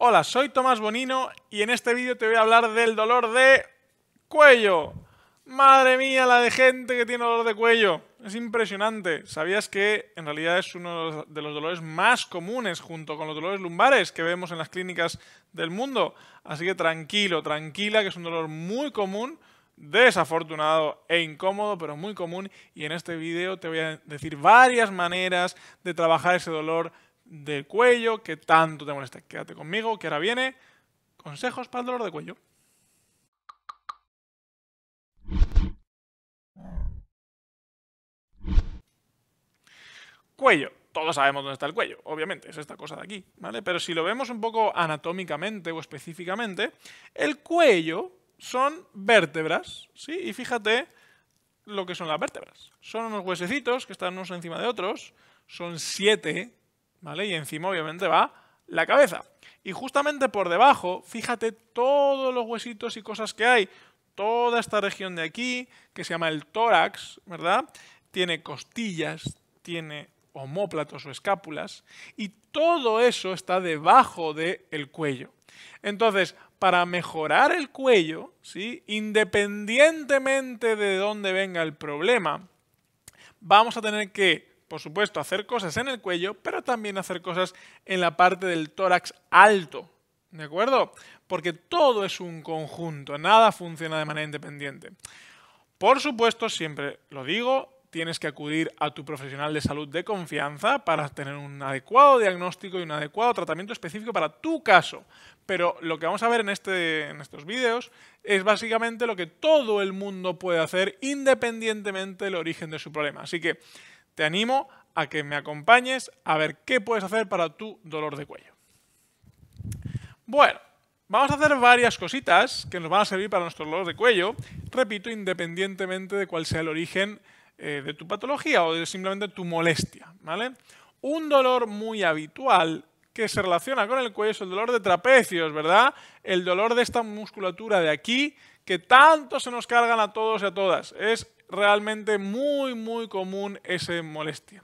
Hola, soy Tomás Bonino y en este vídeo te voy a hablar del dolor de cuello. Madre mía, la de gente que tiene dolor de cuello. Es impresionante. ¿Sabías que en realidad es uno de los dolores más comunes junto con los dolores lumbares que vemos en las clínicas del mundo? Así que tranquilo, tranquila, que es un dolor muy común, desafortunado e incómodo, pero muy común. Y en este vídeo te voy a decir varias maneras de trabajar ese dolor de cuello que tanto te molesta. Quédate conmigo, que ahora viene consejos para el dolor de cuello. Cuello. Todos sabemos dónde está el cuello, obviamente, es esta cosa de aquí, ¿vale? Pero si lo vemos un poco anatómicamente o específicamente, el cuello son vértebras, ¿sí? Y fíjate lo que son las vértebras. Son unos huesecitos que están unos encima de otros, son siete ¿vale? Y encima obviamente va la cabeza. Y justamente por debajo, fíjate todos los huesitos y cosas que hay. Toda esta región de aquí, que se llama el tórax, ¿verdad? Tiene costillas, tiene homóplatos o escápulas, y todo eso está debajo del el cuello. Entonces, para mejorar el cuello, ¿sí? independientemente de dónde venga el problema, vamos a tener que por supuesto, hacer cosas en el cuello, pero también hacer cosas en la parte del tórax alto. ¿De acuerdo? Porque todo es un conjunto, nada funciona de manera independiente. Por supuesto, siempre lo digo, tienes que acudir a tu profesional de salud de confianza para tener un adecuado diagnóstico y un adecuado tratamiento específico para tu caso. Pero lo que vamos a ver en, este, estos vídeos es básicamente lo que todo el mundo puede hacer independientemente del origen de su problema. Así que te animo a que me acompañes a ver qué puedes hacer para tu dolor de cuello. Bueno, vamos a hacer varias cositas que nos van a servir para nuestro dolor de cuello, repito, independientemente de cuál sea el origen eh, de tu patología o de simplemente tu molestia, ¿vale? Un dolor muy habitual que se relaciona con el cuello es el dolor de trapecios, ¿verdad? El dolor de esta musculatura de aquí que tanto se nos cargan a todos y a todas. Es realmente muy, muy común esa molestia.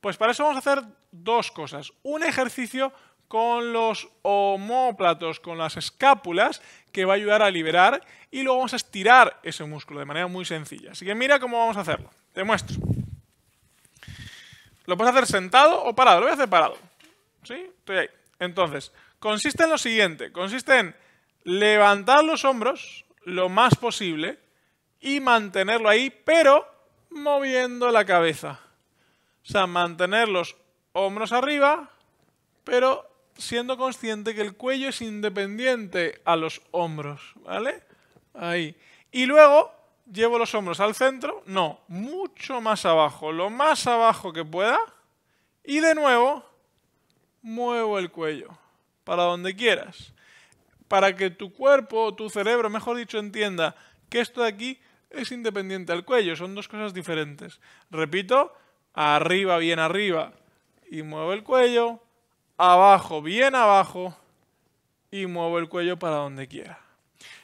Pues para eso vamos a hacer dos cosas. Un ejercicio con los homóplatos, con las escápulas, que va a ayudar a liberar y luego vamos a estirar ese músculo de manera muy sencilla. Así que mira cómo vamos a hacerlo. Te muestro. Lo puedes hacer sentado o parado. Lo voy a hacer parado. ¿Sí? Estoy ahí. Entonces, consiste en lo siguiente. Consiste en levantar los hombros lo más posible y mantenerlo ahí, pero moviendo la cabeza. O sea, mantener los hombros arriba, pero siendo consciente que el cuello es independiente a los hombros, ¿vale? Ahí. Y luego llevo los hombros al centro, no, mucho más abajo, lo más abajo que pueda. Y de nuevo, muevo el cuello, para donde quieras. Para que tu cuerpo, o tu cerebro, mejor dicho, entienda que esto de aquí es independiente al cuello, son dos cosas diferentes. Repito, arriba, bien arriba y muevo el cuello, abajo, bien abajo y muevo el cuello para donde quiera.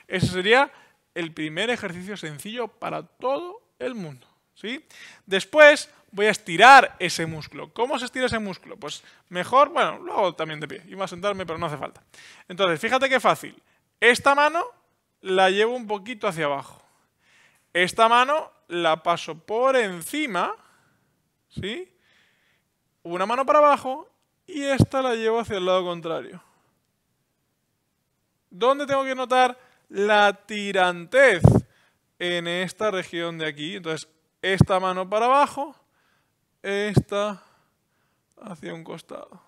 Ese sería el primer ejercicio sencillo para todo el mundo. ¿sí? Después voy a estirar ese músculo. ¿Cómo se estira ese músculo? Pues mejor, bueno, luego también de pie. Iba a sentarme, pero no hace falta. Entonces, fíjate qué fácil. Esta mano la llevo un poquito hacia abajo. Esta mano la paso por encima, ¿sí? Una mano para abajo y esta la llevo hacia el lado contrario. ¿Dónde tengo que notar la tirantez? En esta región de aquí. Entonces, esta mano para abajo, esta hacia un costado.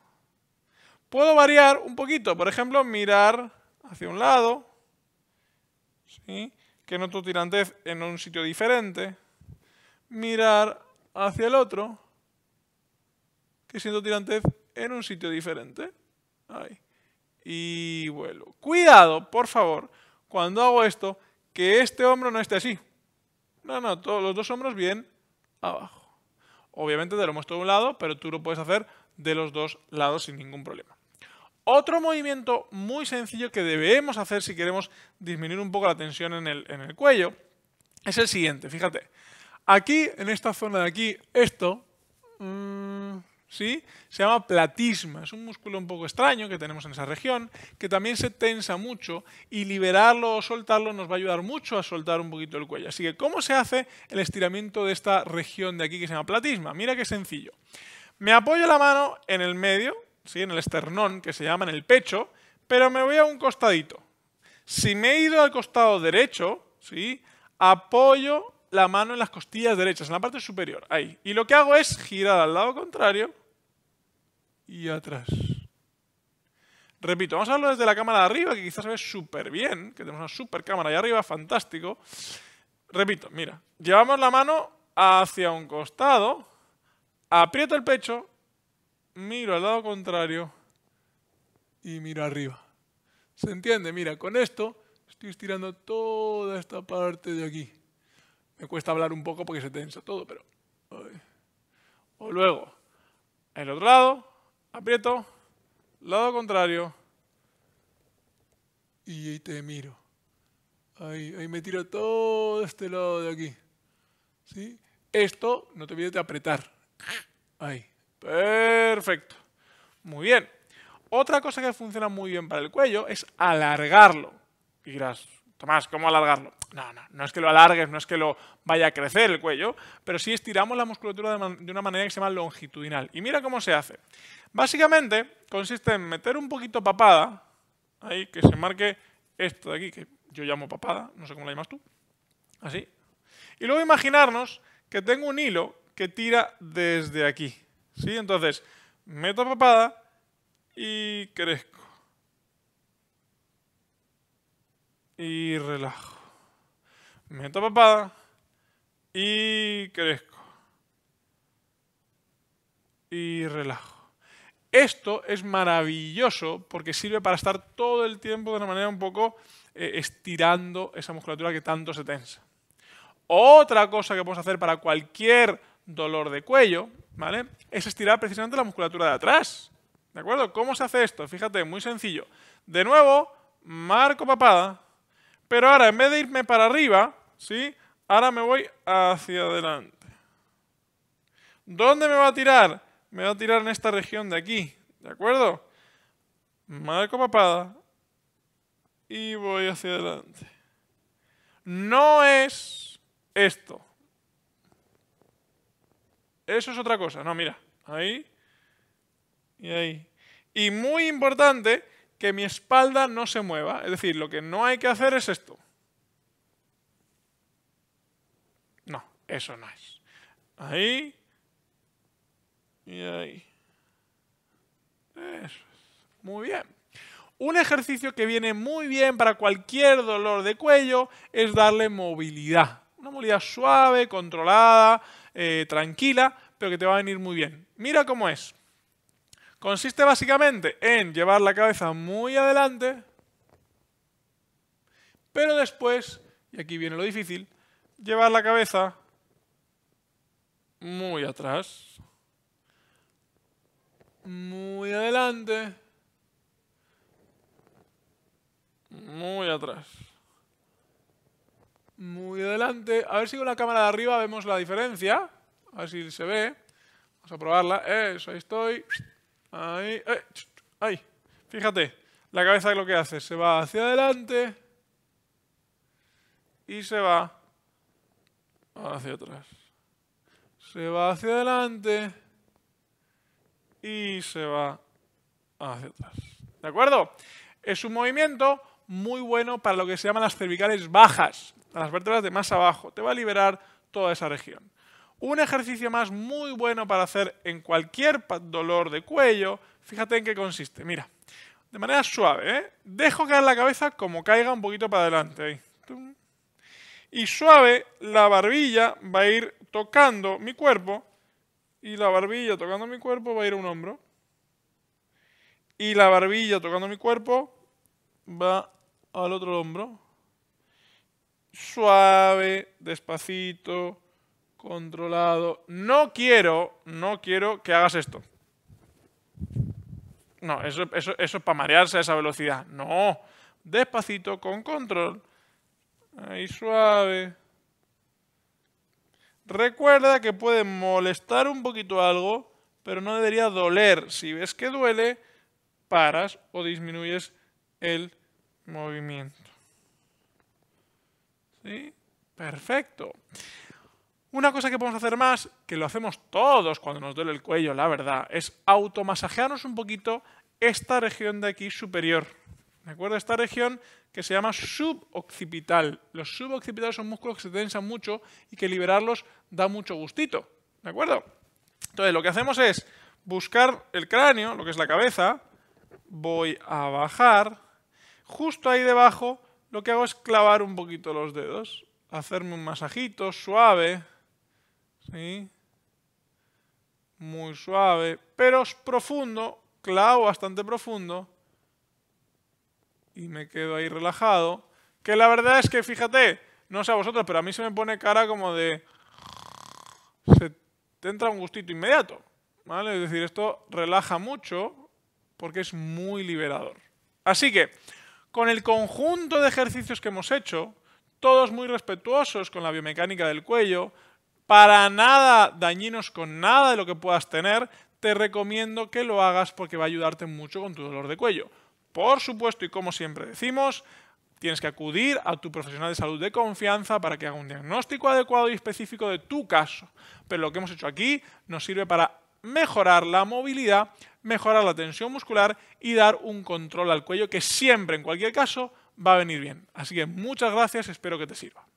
Puedo variar un poquito, por ejemplo, mirar hacia un lado, ¿sí? que noto tirantez en un sitio diferente, mirar hacia el otro, que siento tirantez en un sitio diferente. Ahí. Y vuelo. Cuidado, por favor, cuando hago esto, que este hombro no esté así. No, no, todos los dos hombros bien abajo. Obviamente te lo muestro de un lado, pero tú lo puedes hacer de los dos lados sin ningún problema. Otro movimiento muy sencillo que debemos hacer si queremos disminuir un poco la tensión en el, cuello es el siguiente, fíjate. Aquí, en esta zona de aquí, esto, mm, ¿sí? Se llama platisma, es un músculo un poco extraño que tenemos en esa región, que también se tensa mucho y liberarlo o soltarlo nos va a ayudar mucho a soltar un poquito el cuello. Así que, ¿cómo se hace el estiramiento de esta región de aquí que se llama platisma? Mira qué sencillo. Me apoyo la mano en el medio, ¿sí? en el esternón, que se llama en el pecho, pero me voy a un costadito. Si me he ido al costado derecho, ¿sí? apoyo la mano en las costillas derechas, en la parte superior, ahí. Y lo que hago es girar al lado contrario y atrás. Repito, vamos a verlo desde la cámara de arriba, que quizás se ve súper bien, que tenemos una super cámara ahí arriba, fantástico. Repito, mira, llevamos la mano hacia un costado, aprieto el pecho miro al lado contrario y miro arriba. ¿Se entiende? Mira, con esto estoy estirando toda esta parte de aquí. Me cuesta hablar un poco porque se tensa todo, pero... O luego, el otro lado, aprieto, lado contrario y te miro. Ahí, ahí me tiro todo este lado de aquí. ¿Sí? Esto, no te olvides de apretar. Ahí. Perfecto. Muy bien. Otra cosa que funciona muy bien para el cuello es alargarlo. Y dirás, Tomás, ¿cómo alargarlo? No, no, no es que lo alargues, no es que lo vaya a crecer el cuello, pero sí estiramos la musculatura de una manera que se llama longitudinal. Y mira cómo se hace. Básicamente consiste en meter un poquito papada, ahí que se marque esto de aquí, que yo llamo papada, no sé cómo la llamas tú, así. Y luego imaginarnos que tengo un hilo que tira desde aquí. ¿Sí? Entonces, meto papada y crezco. Y relajo. Meto papada y crezco. Y relajo. Esto es maravilloso porque sirve para estar todo el tiempo de una manera un poco eh, estirando esa musculatura que tanto se tensa. Otra cosa que podemos hacer para cualquier dolor de cuello, ¿vale? Es estirar precisamente la musculatura de atrás. ¿De acuerdo? ¿Cómo se hace esto? Fíjate, muy sencillo. De nuevo, marco papada, pero ahora en vez de irme para arriba, ¿sí? Ahora me voy hacia adelante. ¿Dónde me va a tirar? Me va a tirar en esta región de aquí, ¿de acuerdo? Marco papada y voy hacia adelante. No es esto. Eso es otra cosa. No, mira. Ahí. Y ahí. Y muy importante que mi espalda no se mueva. Es decir, lo que no hay que hacer es esto. No, eso no es. Ahí. Y ahí. Eso es. Muy bien. Un ejercicio que viene muy bien para cualquier dolor de cuello es darle movilidad. Una movilidad suave, controlada, eh, tranquila, pero que te va a venir muy bien. Mira cómo es. Consiste básicamente en llevar la cabeza muy adelante, pero después, y aquí viene lo difícil, llevar la cabeza muy atrás, muy adelante, muy atrás, muy adelante. A ver si con la cámara de arriba vemos la diferencia. A ver si se ve. Vamos a probarla. Eso, ahí estoy. Eh, ahí, Fíjate, la cabeza lo que hace, se va hacia adelante y se va hacia atrás. Se va hacia adelante y se va hacia atrás. ¿De acuerdo? Es un movimiento muy bueno para lo que se llaman las cervicales bajas, las vértebras de más abajo. Te va a liberar toda esa región. Un ejercicio más muy bueno para hacer en cualquier dolor de cuello. Fíjate en qué consiste. Mira, de manera suave, ¿eh? Dejo caer la cabeza como caiga un poquito para adelante. Y suave, la barbilla va a ir tocando mi cuerpo. Y la barbilla tocando mi cuerpo va a ir a un hombro. Y la barbilla tocando mi cuerpo va al otro hombro. Suave, despacito controlado. No quiero, no quiero que hagas esto. No, eso, es para marearse a esa velocidad. No, despacito, con control. Ahí suave. Recuerda que puede molestar un poquito algo, pero no debería doler. Si ves que duele, paras o disminuyes el movimiento. ¿Sí? Perfecto. Una cosa que podemos hacer más, que lo hacemos todos cuando nos duele el cuello, la verdad, es automasajearnos un poquito esta región de aquí superior. ¿De acuerdo? Esta región que se llama suboccipital. Los suboccipitales son músculos que se tensan mucho y que liberarlos da mucho gustito. ¿De acuerdo? Entonces, lo que hacemos es buscar el cráneo, lo que es la cabeza, voy a bajar, justo ahí debajo lo que hago es clavar un poquito los dedos, hacerme un masajito suave, muy suave, pero es profundo, clavo bastante profundo. Y me quedo ahí relajado. Que la verdad es que, fíjate, no sé a vosotros, pero a mí se me pone cara como de... Se te entra un gustito inmediato, ¿vale? Es decir, esto relaja mucho porque es muy liberador. Así que, con el conjunto de ejercicios que hemos hecho, todos muy respetuosos con la biomecánica del cuello, para nada dañinos con nada de lo que puedas tener, te recomiendo que lo hagas porque va a ayudarte mucho con tu dolor de cuello. Por supuesto, y como siempre decimos, tienes que acudir a tu profesional de salud de confianza para que haga un diagnóstico adecuado y específico de tu caso. Pero lo que hemos hecho aquí nos sirve para mejorar la movilidad, mejorar la tensión muscular y dar un control al cuello que siempre, en cualquier caso, va a venir bien. Así que muchas gracias, espero que te sirva.